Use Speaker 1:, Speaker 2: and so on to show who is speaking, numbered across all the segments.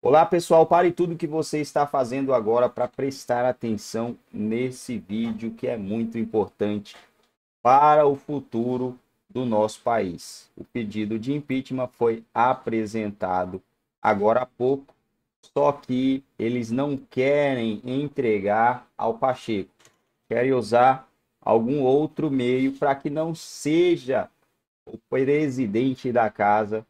Speaker 1: Olá pessoal, pare tudo que você está fazendo agora para prestar atenção nesse vídeo que é muito importante para o futuro do nosso país. O pedido de impeachment foi apresentado agora há pouco, só que eles não querem entregar ao Pacheco, querem usar algum outro meio para que não seja o presidente da casa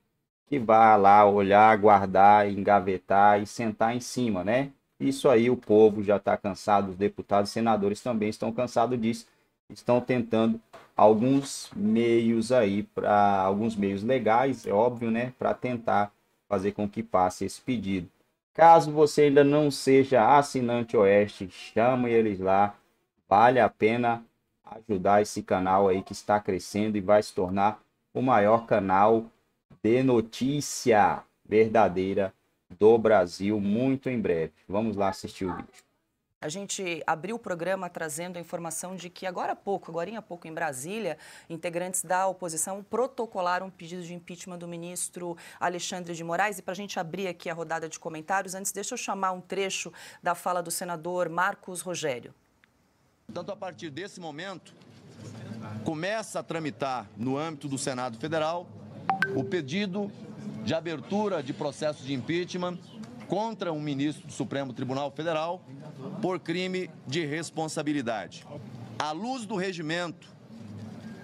Speaker 1: que vá lá olhar, guardar, engavetar e sentar em cima, né? Isso aí o povo já está cansado, os deputados e senadores também estão cansados disso, estão tentando alguns meios aí para alguns meios legais, é óbvio, né, para tentar fazer com que passe esse pedido. Caso você ainda não seja assinante Oeste, chama eles lá. Vale a pena ajudar esse canal aí que está crescendo e vai se tornar o maior canal de notícia verdadeira do Brasil muito em breve. Vamos lá assistir o vídeo.
Speaker 2: A gente abriu o programa trazendo a informação de que agora há pouco, agora há pouco em Brasília, integrantes da oposição protocolaram um pedido de impeachment do ministro Alexandre de Moraes. E para a gente abrir aqui a rodada de comentários, antes deixa eu chamar um trecho da fala do senador Marcos Rogério.
Speaker 3: Portanto, a partir desse momento, começa a tramitar no âmbito do Senado Federal o pedido de abertura de processo de impeachment contra um ministro do Supremo Tribunal Federal por crime de responsabilidade. À luz do regimento,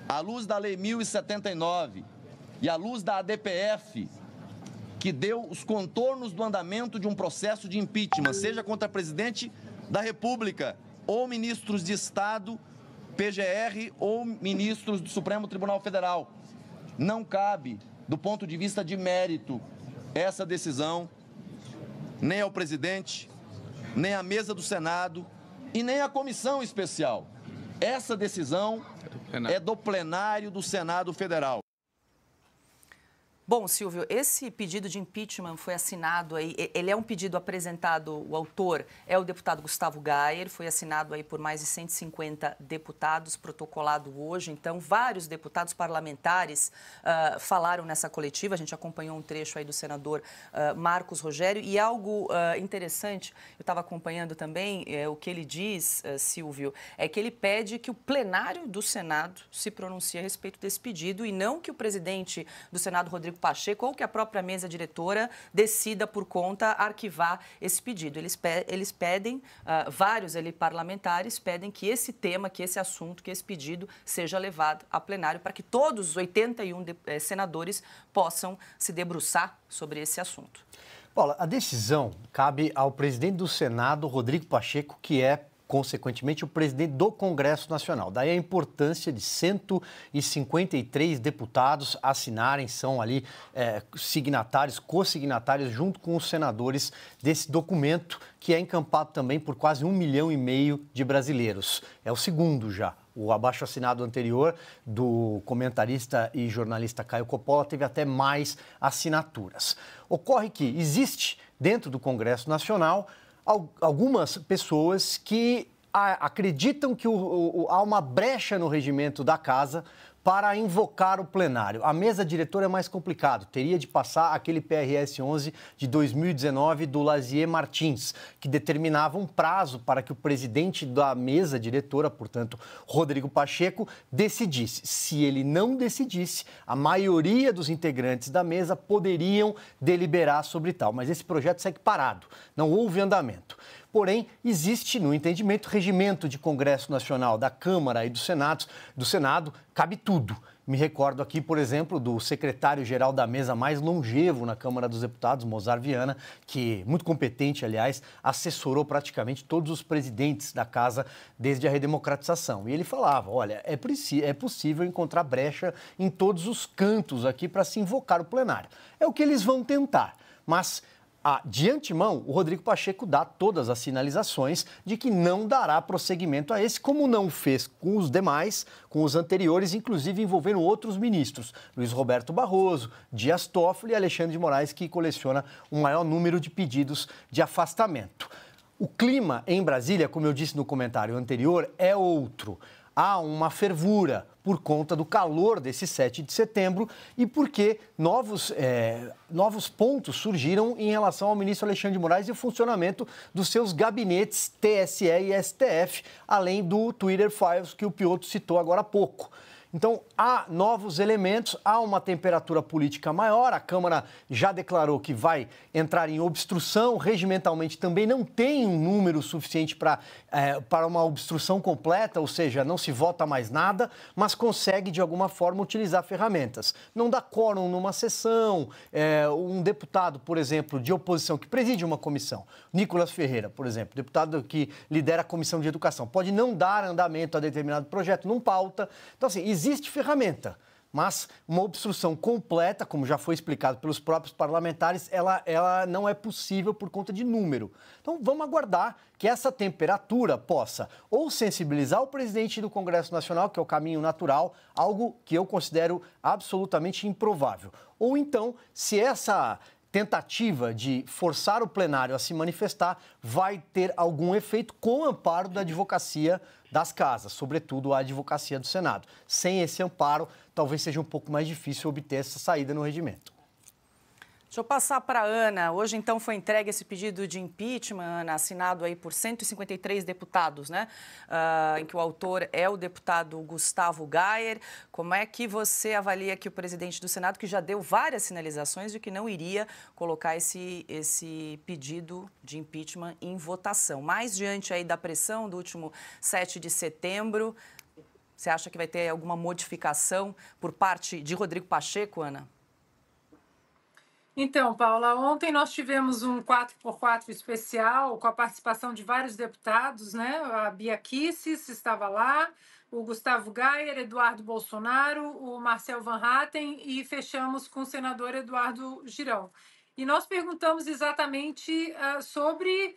Speaker 3: à luz da Lei 1079 e à luz da ADPF, que deu os contornos do andamento de um processo de impeachment, seja contra presidente da República ou ministros de Estado, PGR ou ministros do Supremo Tribunal Federal. Não cabe do ponto de vista de mérito, essa decisão, nem ao presidente, nem à mesa do Senado e nem à comissão especial. Essa decisão é do plenário é do Senado Federal.
Speaker 2: Bom, Silvio, esse pedido de impeachment foi assinado aí, ele é um pedido apresentado, o autor é o deputado Gustavo Gayer, foi assinado aí por mais de 150 deputados, protocolado hoje, então vários deputados parlamentares uh, falaram nessa coletiva, a gente acompanhou um trecho aí do senador uh, Marcos Rogério, e algo uh, interessante, eu estava acompanhando também, é, o que ele diz, Silvio, é que ele pede que o plenário do Senado se pronuncie a respeito desse pedido e não que o presidente do Senado, Rodrigo Rodrigo Pacheco ou que a própria mesa diretora decida por conta arquivar esse pedido. Eles, pe eles pedem, uh, vários ali parlamentares pedem que esse tema, que esse assunto, que esse pedido seja levado a plenário para que todos os 81 eh, senadores possam se debruçar sobre esse assunto.
Speaker 3: Paula, a decisão cabe ao presidente do Senado, Rodrigo Pacheco, que é consequentemente, o presidente do Congresso Nacional. Daí a importância de 153 deputados assinarem, são ali é, signatários, co-signatários, junto com os senadores desse documento, que é encampado também por quase um milhão e meio de brasileiros. É o segundo já. O abaixo-assinado anterior do comentarista e jornalista Caio Coppola teve até mais assinaturas. Ocorre que existe, dentro do Congresso Nacional, algumas pessoas que acreditam que o, o, há uma brecha no regimento da casa para invocar o plenário. A mesa diretora é mais complicado, teria de passar aquele PRS 11 de 2019 do Lazier Martins, que determinava um prazo para que o presidente da mesa diretora, portanto, Rodrigo Pacheco, decidisse. Se ele não decidisse, a maioria dos integrantes da mesa poderiam deliberar sobre tal, mas esse projeto segue parado, não houve andamento. Porém, existe, no entendimento, regimento de Congresso Nacional, da Câmara e do Senado, do Senado cabe tudo. Me recordo aqui, por exemplo, do secretário-geral da mesa mais longevo na Câmara dos Deputados, Mozar Viana, que, muito competente, aliás, assessorou praticamente todos os presidentes da casa desde a redemocratização. E ele falava: olha, é, é possível encontrar brecha em todos os cantos aqui para se invocar o plenário. É o que eles vão tentar. Mas ah, de antemão, o Rodrigo Pacheco dá todas as sinalizações de que não dará prosseguimento a esse, como não fez com os demais, com os anteriores, inclusive envolvendo outros ministros, Luiz Roberto Barroso, Dias Toffoli e Alexandre de Moraes, que coleciona um maior número de pedidos de afastamento. O clima em Brasília, como eu disse no comentário anterior, é outro há uma fervura por conta do calor desse 7 de setembro e porque novos, é, novos pontos surgiram em relação ao ministro Alexandre de Moraes e o funcionamento dos seus gabinetes TSE e STF, além do Twitter Files que o Pioto citou agora há pouco. Então, há novos elementos, há uma temperatura política maior, a Câmara já declarou que vai entrar em obstrução, regimentalmente também não tem um número suficiente para é, para uma obstrução completa, ou seja, não se vota mais nada, mas consegue, de alguma forma, utilizar ferramentas. Não dá quórum numa sessão, é, um deputado, por exemplo, de oposição que preside uma comissão, Nicolas Ferreira, por exemplo, deputado que lidera a comissão de educação, pode não dar andamento a determinado projeto, não pauta. Então, assim, existe existe ferramenta, mas uma obstrução completa, como já foi explicado pelos próprios parlamentares, ela, ela não é possível por conta de número. Então vamos aguardar que essa temperatura possa ou sensibilizar o presidente do Congresso Nacional, que é o caminho natural, algo que eu considero absolutamente improvável. Ou então, se essa tentativa de forçar o plenário a se manifestar vai ter algum efeito com o amparo da advocacia das casas, sobretudo a advocacia do Senado. Sem esse amparo, talvez seja um pouco mais difícil obter essa saída no regimento.
Speaker 2: Deixa eu passar para a Ana. Hoje, então, foi entregue esse pedido de impeachment, Ana, assinado aí por 153 deputados, né? Uh, em que o autor é o deputado Gustavo Gayer. Como é que você avalia que o presidente do Senado, que já deu várias sinalizações de que não iria colocar esse, esse pedido de impeachment em votação? Mais diante aí da pressão do último 7 de setembro, você acha que vai ter alguma modificação por parte de Rodrigo Pacheco, Ana?
Speaker 4: Então, Paula, ontem nós tivemos um 4x4 especial com a participação de vários deputados, né? A Bia Kisses estava lá, o Gustavo Gayer, Eduardo Bolsonaro, o Marcel Van Hatten e fechamos com o senador Eduardo Girão. E nós perguntamos exatamente uh, sobre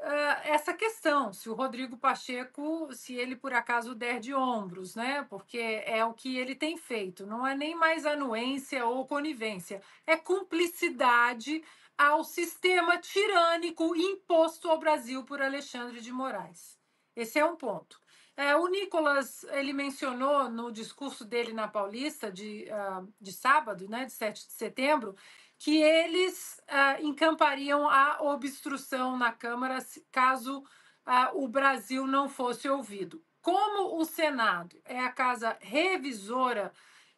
Speaker 4: uh, essa questão, se o Rodrigo Pacheco, se ele por acaso der de ombros, né? Porque é o que ele tem feito, não é nem mais anuência ou conivência, é cumplicidade ao sistema tirânico imposto ao Brasil por Alexandre de Moraes. Esse é um ponto. É, o Nicolas ele mencionou no discurso dele na Paulista de, uh, de sábado, né, de 7 de setembro, que eles uh, encampariam a obstrução na Câmara caso uh, o Brasil não fosse ouvido. Como o Senado é a casa revisora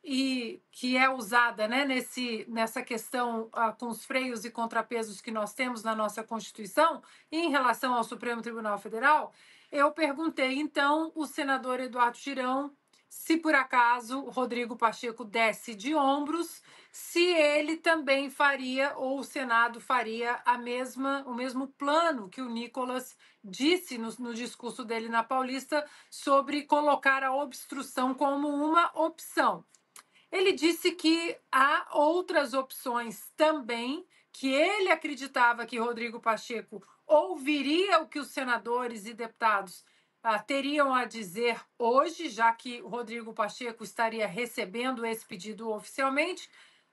Speaker 4: e que é usada né, nesse, nessa questão uh, com os freios e contrapesos que nós temos na nossa Constituição em relação ao Supremo Tribunal Federal, eu perguntei então o senador Eduardo Girão se por acaso Rodrigo Pacheco desce de ombros, se ele também faria ou o Senado faria a mesma o mesmo plano que o Nicolas disse no, no discurso dele na Paulista sobre colocar a obstrução como uma opção. Ele disse que há outras opções também que ele acreditava que Rodrigo Pacheco ouviria o que os senadores e deputados ah, teriam a dizer hoje, já que Rodrigo Pacheco estaria recebendo esse pedido oficialmente,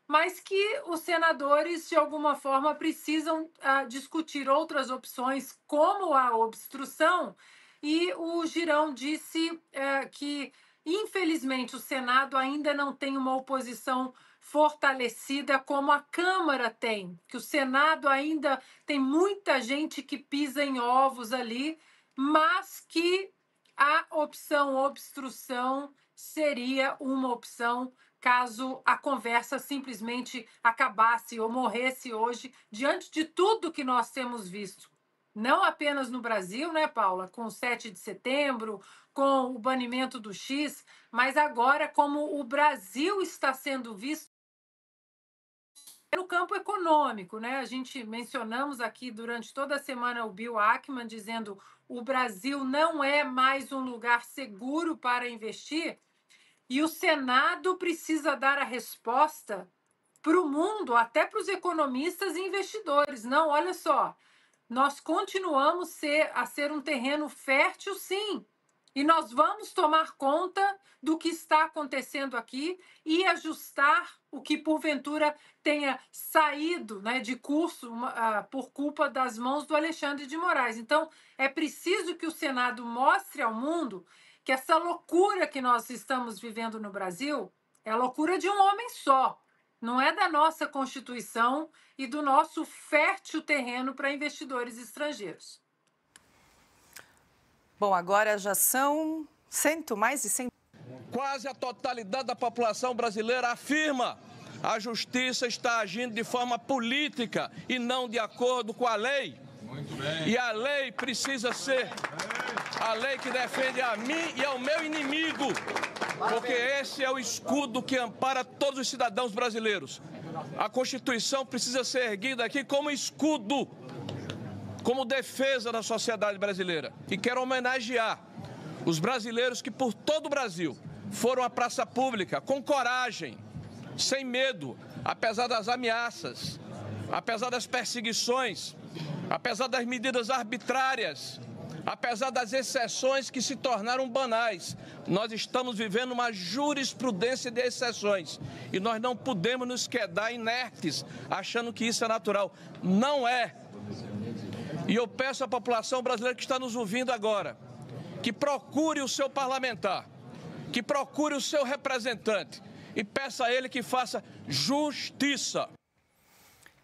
Speaker 4: mas que os senadores, de alguma forma, precisam ah, discutir outras opções, como a obstrução. E o Girão disse eh, que, infelizmente, o Senado ainda não tem uma oposição fortalecida como a Câmara tem, que o Senado ainda tem muita gente que pisa em ovos ali, mas que a opção obstrução seria uma opção caso a conversa simplesmente acabasse ou morresse hoje, diante de tudo que nós temos visto. Não apenas no Brasil, né, Paula? Com o 7 de setembro, com o banimento do X, mas agora, como o Brasil está sendo visto no é campo econômico, né? A gente mencionamos aqui durante toda a semana o Bill Ackman dizendo o Brasil não é mais um lugar seguro para investir e o Senado precisa dar a resposta para o mundo, até para os economistas e investidores. Não, olha só, nós continuamos ser, a ser um terreno fértil, sim, e nós vamos tomar conta do que está acontecendo aqui e ajustar o que porventura tenha saído né, de curso uh, por culpa das mãos do Alexandre de Moraes. Então, é preciso que o Senado mostre ao mundo que essa loucura que nós estamos vivendo no Brasil é loucura de um homem só, não é da nossa Constituição e do nosso fértil terreno para investidores estrangeiros.
Speaker 5: Bom, agora já são cento, mais de 100. Quase a totalidade da população brasileira afirma a justiça está agindo de forma política e não de acordo com a lei. E a lei precisa ser a lei que defende a mim e ao meu inimigo, porque esse é o escudo que ampara todos os cidadãos brasileiros. A Constituição precisa ser erguida aqui como escudo, como defesa da sociedade brasileira. E quero homenagear os brasileiros que por todo o Brasil foram à praça pública com coragem, sem medo, apesar das ameaças, apesar das perseguições, apesar das medidas arbitrárias, apesar das exceções que se tornaram banais. Nós estamos vivendo uma jurisprudência de exceções e nós não podemos nos quedar inertes achando que isso é natural. Não é. E eu peço à população brasileira que está nos ouvindo agora que procure o seu parlamentar, que procure o seu representante e peça a ele que faça justiça.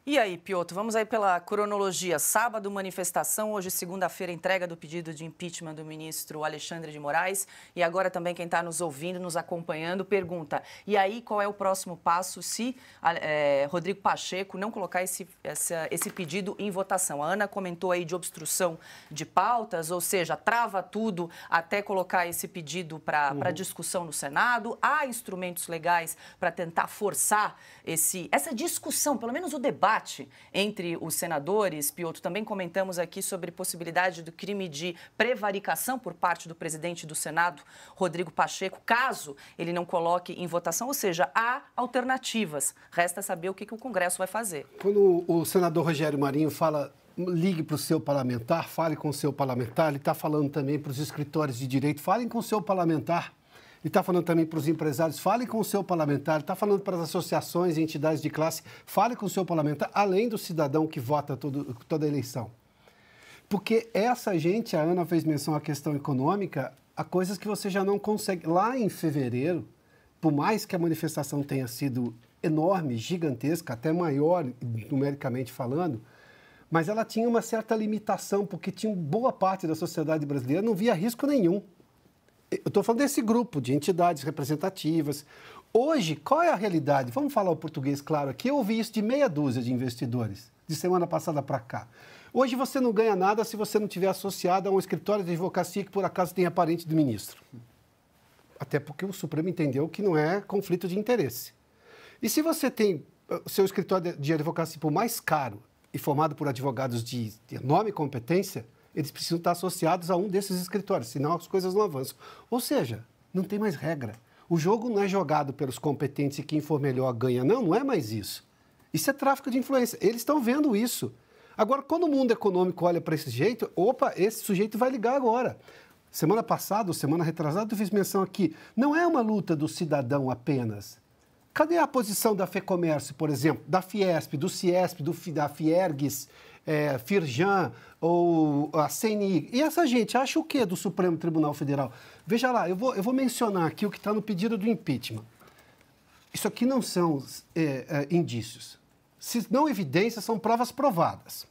Speaker 2: E aí, Piotr, vamos aí pela cronologia. Sábado, manifestação, hoje, segunda-feira, entrega do pedido de impeachment do ministro Alexandre de Moraes. E agora também quem está nos ouvindo, nos acompanhando, pergunta: e aí, qual é o próximo passo se ah, é, Rodrigo Pacheco não colocar esse, essa, esse pedido em votação? A Ana comentou aí de obstrução de pautas, ou seja, trava tudo até colocar esse pedido para uhum. discussão no Senado. Há instrumentos legais para tentar forçar esse, essa discussão, pelo menos o debate debate entre os senadores, Piotr, também comentamos aqui sobre possibilidade do crime de prevaricação por parte do presidente do Senado, Rodrigo Pacheco, caso ele não coloque em votação, ou seja, há alternativas. Resta saber o que, que o Congresso vai fazer.
Speaker 6: Quando o senador Rogério Marinho fala ligue para o seu parlamentar, fale com o seu parlamentar. Ele está falando também para os escritórios de direito, falem com o seu parlamentar e está falando também para os empresários, fale com o seu parlamentar, está falando para as associações e entidades de classe, fale com o seu parlamentar, além do cidadão que vota todo, toda eleição. Porque essa gente, a Ana fez menção à questão econômica, a coisas que você já não consegue. Lá em fevereiro, por mais que a manifestação tenha sido enorme, gigantesca, até maior numericamente falando, mas ela tinha uma certa limitação, porque tinha boa parte da sociedade brasileira não via risco nenhum. Eu estou falando desse grupo de entidades representativas. Hoje, qual é a realidade? Vamos falar o português claro aqui. Eu ouvi isso de meia dúzia de investidores, de semana passada para cá. Hoje você não ganha nada se você não tiver associado a um escritório de advocacia que por acaso tenha parente do ministro. Até porque o Supremo entendeu que não é conflito de interesse. E se você tem eh, o seu escritório de advocacia por mais caro e formado por advogados de enorme competência, eles precisam estar associados a um desses escritórios, senão as coisas não avançam. Ou seja, não tem mais regra. O jogo não é jogado pelos competentes e quem for melhor ganha. Não, não é mais isso. Isso é tráfico de influência. Eles estão vendo isso. Agora, quando o mundo econômico olha para esse jeito, opa, esse sujeito vai ligar agora. Semana passada, semana retrasada, eu fiz menção aqui. Não é uma luta do cidadão apenas Cadê a posição da FEComércio, por exemplo, da Fiesp, do Ciesp, do, da Fiergues, é, Firjan ou a CNI? E essa gente acha o quê do Supremo Tribunal Federal? Veja lá, eu vou, eu vou mencionar aqui o que está no pedido do impeachment. Isso aqui não são é, é, indícios. Se não evidências, são provas provadas.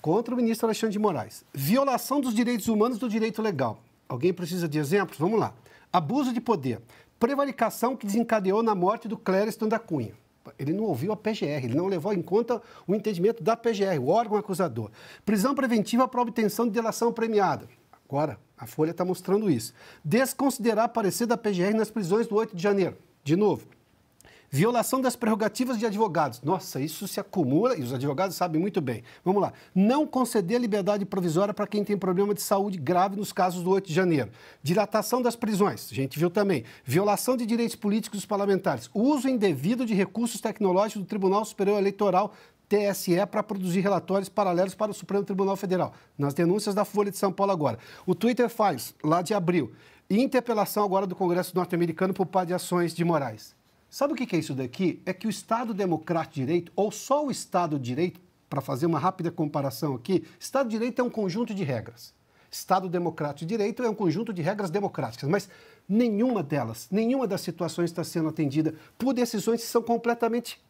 Speaker 6: Contra o ministro Alexandre de Moraes. Violação dos direitos humanos do direito legal. Alguém precisa de exemplos? Vamos lá. Abuso de poder prevaricação que desencadeou na morte do Clériston da Cunha. Ele não ouviu a PGR, ele não levou em conta o entendimento da PGR, o órgão acusador. Prisão preventiva para obtenção de delação premiada. Agora, a Folha está mostrando isso. Desconsiderar parecer da PGR nas prisões do 8 de janeiro. De novo, Violação das prerrogativas de advogados. Nossa, isso se acumula e os advogados sabem muito bem. Vamos lá. Não conceder liberdade provisória para quem tem problema de saúde grave nos casos do 8 de janeiro. Dilatação das prisões. A gente viu também. Violação de direitos políticos dos parlamentares. Uso indevido de recursos tecnológicos do Tribunal Superior Eleitoral TSE para produzir relatórios paralelos para o Supremo Tribunal Federal, nas denúncias da Folha de São Paulo agora. O Twitter faz, lá de abril, interpelação agora do Congresso norte-americano por par de ações de Moraes. Sabe o que é isso daqui? É que o Estado Democrático de Direito, ou só o Estado de Direito, para fazer uma rápida comparação aqui, Estado de Direito é um conjunto de regras. Estado Democrático de Direito é um conjunto de regras democráticas, mas nenhuma delas, nenhuma das situações está sendo atendida por decisões que são completamente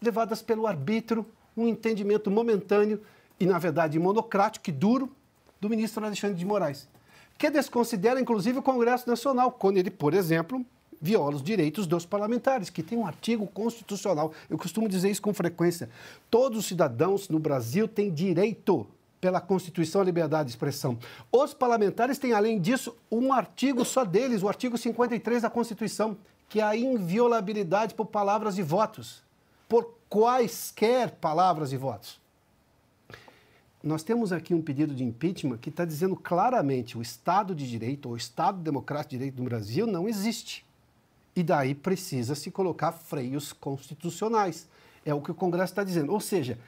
Speaker 6: levadas pelo arbítrio, um entendimento momentâneo e, na verdade, monocrático e duro do ministro Alexandre de Moraes, que desconsidera, inclusive, o Congresso Nacional, quando ele, por exemplo, viola os direitos dos parlamentares, que tem um artigo constitucional. Eu costumo dizer isso com frequência. Todos os cidadãos no Brasil têm direito pela Constituição à liberdade de expressão. Os parlamentares têm, além disso, um artigo só deles, o artigo 53 da Constituição, que é a inviolabilidade por palavras e votos, por quaisquer palavras e votos. Nós temos aqui um pedido de impeachment que está dizendo claramente o Estado de Direito ou o Estado Democrático de Direito do Brasil não existe. E daí precisa se colocar freios constitucionais. É o que o Congresso está dizendo. Ou seja,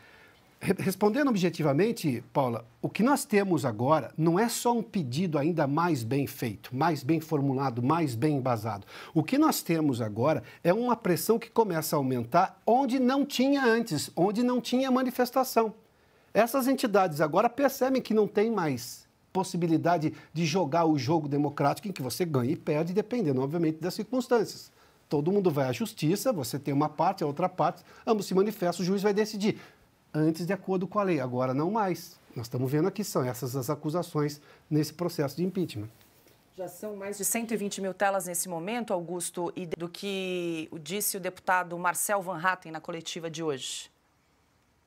Speaker 6: respondendo objetivamente, Paula, o que nós temos agora não é só um pedido ainda mais bem feito, mais bem formulado, mais bem embasado. O que nós temos agora é uma pressão que começa a aumentar onde não tinha antes, onde não tinha manifestação. Essas entidades agora percebem que não tem mais possibilidade de jogar o jogo democrático em que você ganha e perde, dependendo, obviamente, das circunstâncias. Todo mundo vai à justiça, você tem uma parte, a outra parte, ambos se manifestam, o juiz vai decidir. Antes de acordo com a lei, agora não mais. Nós estamos vendo aqui, são essas as acusações nesse processo de impeachment.
Speaker 2: Já são mais de 120 mil telas nesse momento, Augusto, e do que disse o deputado Marcel Van Hatten na coletiva de hoje.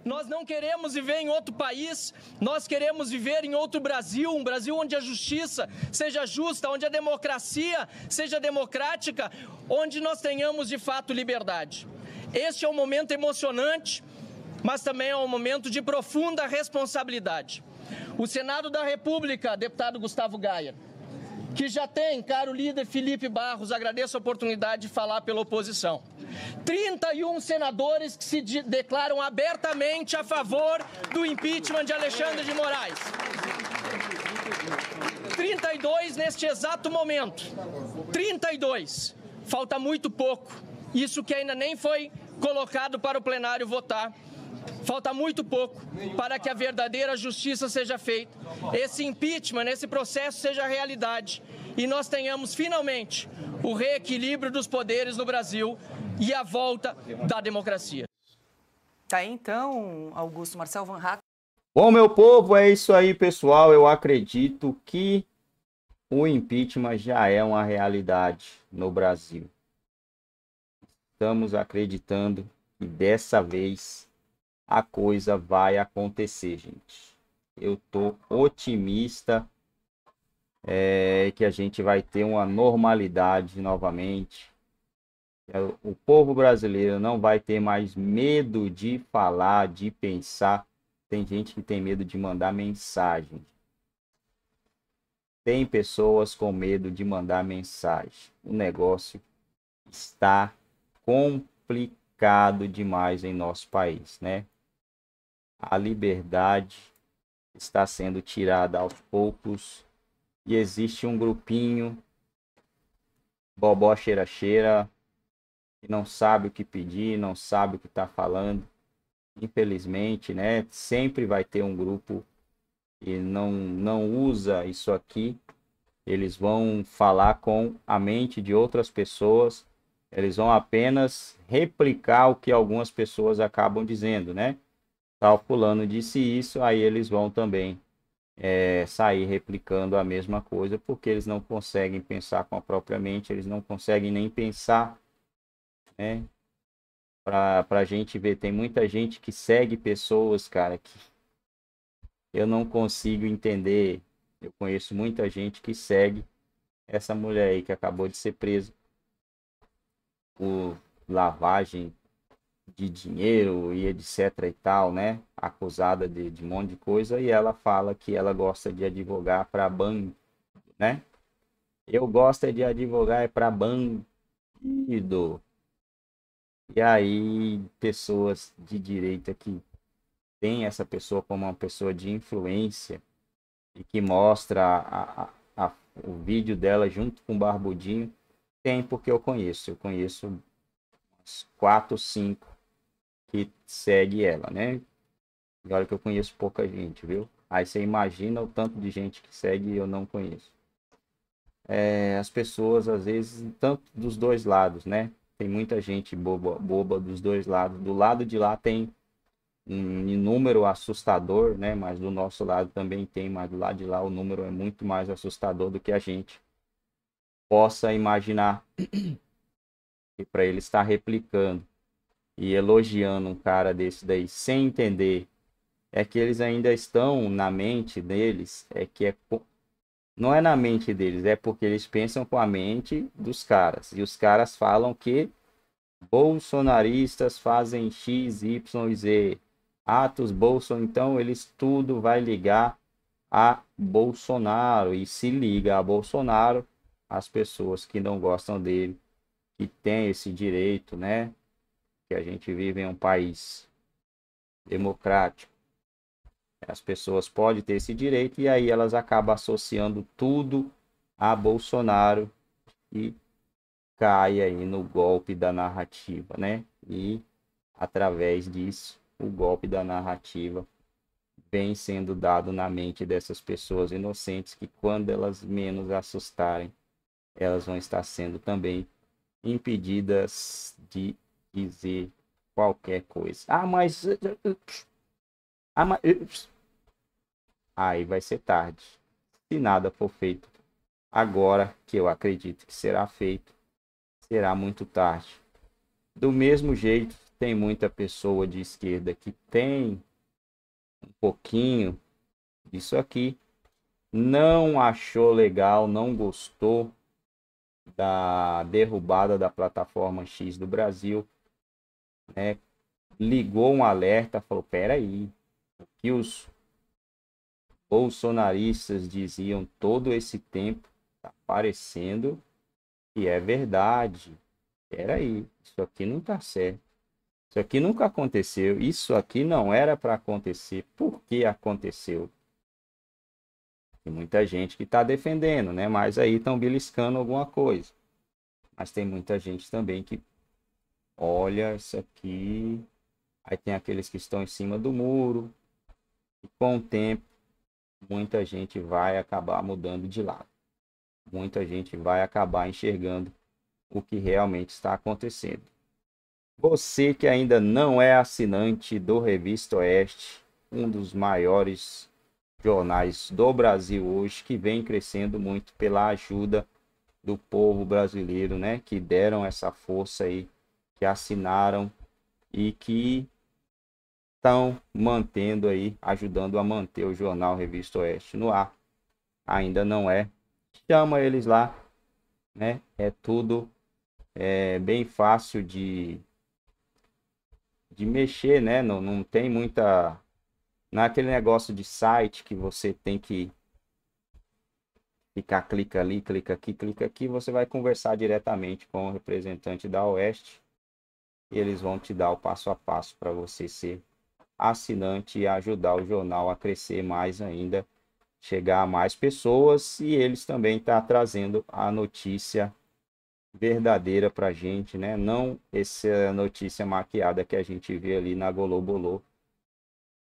Speaker 7: Nós não queremos viver em outro país, nós queremos viver em outro Brasil, um Brasil onde a justiça seja justa, onde a democracia seja democrática, onde nós tenhamos de fato liberdade. Este é um momento emocionante, mas também é um momento de profunda responsabilidade. O Senado da República, deputado Gustavo Gaia, que já tem, caro líder Felipe Barros, agradeço a oportunidade de falar pela oposição. 31 senadores que se de declaram abertamente a favor do impeachment de Alexandre de Moraes. 32 neste exato momento. 32. Falta muito pouco. Isso que ainda nem foi colocado para o plenário votar Falta muito pouco para que a verdadeira justiça seja feita, esse impeachment, esse processo seja realidade e nós tenhamos finalmente o reequilíbrio dos poderes no Brasil e a volta da democracia.
Speaker 2: Tá então, Augusto Marcel Van Hatten.
Speaker 1: Bom, meu povo, é isso aí, pessoal. Eu acredito que o impeachment já é uma realidade no Brasil. Estamos acreditando que dessa vez a coisa vai acontecer, gente. Eu tô otimista é, que a gente vai ter uma normalidade novamente. É, o povo brasileiro não vai ter mais medo de falar, de pensar. Tem gente que tem medo de mandar mensagem. Tem pessoas com medo de mandar mensagem. O negócio está complicado demais em nosso país, né? a liberdade está sendo tirada aos poucos e existe um grupinho bobó cheira cheira que não sabe o que pedir, não sabe o que está falando. Infelizmente, né? Sempre vai ter um grupo que não não usa isso aqui. Eles vão falar com a mente de outras pessoas. Eles vão apenas replicar o que algumas pessoas acabam dizendo, né? tal fulano disse isso, aí eles vão também é, sair replicando a mesma coisa, porque eles não conseguem pensar com a própria mente, eles não conseguem nem pensar, né? para gente ver, tem muita gente que segue pessoas, cara, que eu não consigo entender. Eu conheço muita gente que segue essa mulher aí que acabou de ser presa por lavagem de dinheiro e etc e tal, né? Acusada de, de um monte de coisa e ela fala que ela gosta de advogar para ban, né? Eu gosto é de advogar é para bandido. E aí, pessoas de direita que tem essa pessoa como uma pessoa de influência e que mostra a, a, a, o vídeo dela junto com o Barbudinho, tem porque eu conheço. Eu conheço quatro, cinco que segue ela, né? E olha que eu conheço pouca gente, viu? Aí você imagina o tanto de gente que segue e eu não conheço. É, as pessoas, às vezes, tanto dos dois lados, né? Tem muita gente boba, boba dos dois lados. Do lado de lá tem um número assustador, né? Mas do nosso lado também tem, mas do lado de lá o número é muito mais assustador do que a gente possa imaginar. E para ele estar replicando e elogiando um cara desse daí sem entender, é que eles ainda estão na mente deles, é que é não é na mente deles, é porque eles pensam com a mente dos caras. E os caras falam que bolsonaristas fazem X, Y, Z, atos Bolsonaro, então eles tudo vai ligar a Bolsonaro e se liga a Bolsonaro, as pessoas que não gostam dele, que tem esse direito, né, que a gente vive em um país democrático. As pessoas podem ter esse direito e aí elas acabam associando tudo a Bolsonaro e cai aí no golpe da narrativa, né? E através disso, o golpe da narrativa vem sendo dado na mente dessas pessoas inocentes que quando elas menos assustarem, elas vão estar sendo também impedidas de dizer qualquer coisa. Ah, mas. Eh, eh, eh, ah, mas. Aí vai ser tarde. Se nada for feito agora, que eu acredito que será feito, será muito tarde. Do mesmo jeito, tem muita pessoa de esquerda que tem um pouquinho disso aqui, não achou legal, não gostou da derrubada da plataforma X do Brasil, né, ligou um alerta, falou: peraí, o que os bolsonaristas diziam todo esse tempo está parecendo que é verdade. Peraí, isso aqui não está certo. Isso aqui nunca aconteceu. Isso aqui não era para acontecer. Por que aconteceu? Tem muita gente que está defendendo, né? Mas aí estão beliscando alguma coisa. Mas tem muita gente também que olha isso aqui. Aí tem aqueles que estão em cima do muro. E com o tempo, muita gente vai acabar mudando de lado. Muita gente vai acabar enxergando o que realmente está acontecendo. Você que ainda não é assinante do Revista Oeste, um dos maiores jornais do Brasil hoje, que vem crescendo muito pela ajuda do povo brasileiro, né? Que deram essa força aí que assinaram e que estão mantendo aí, ajudando a manter o jornal Revista Oeste no ar. Ainda não é. Chama eles lá, né? É tudo é, bem fácil de, de mexer, né? Não, não tem muita. Não é aquele negócio de site que você tem que ficar clica ali, clica aqui, clica aqui. Você vai conversar diretamente com o representante da Oeste e eles vão te dar o passo a passo para você ser assinante e ajudar o jornal a crescer mais ainda, chegar a mais pessoas e eles também tá trazendo a notícia verdadeira para gente, né? Não essa notícia maquiada que a gente vê ali na Golobolô,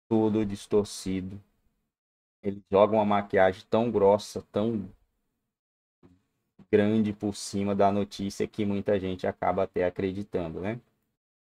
Speaker 1: tudo distorcido. Eles jogam uma maquiagem tão grossa, tão grande por cima da notícia que muita gente acaba até acreditando, né?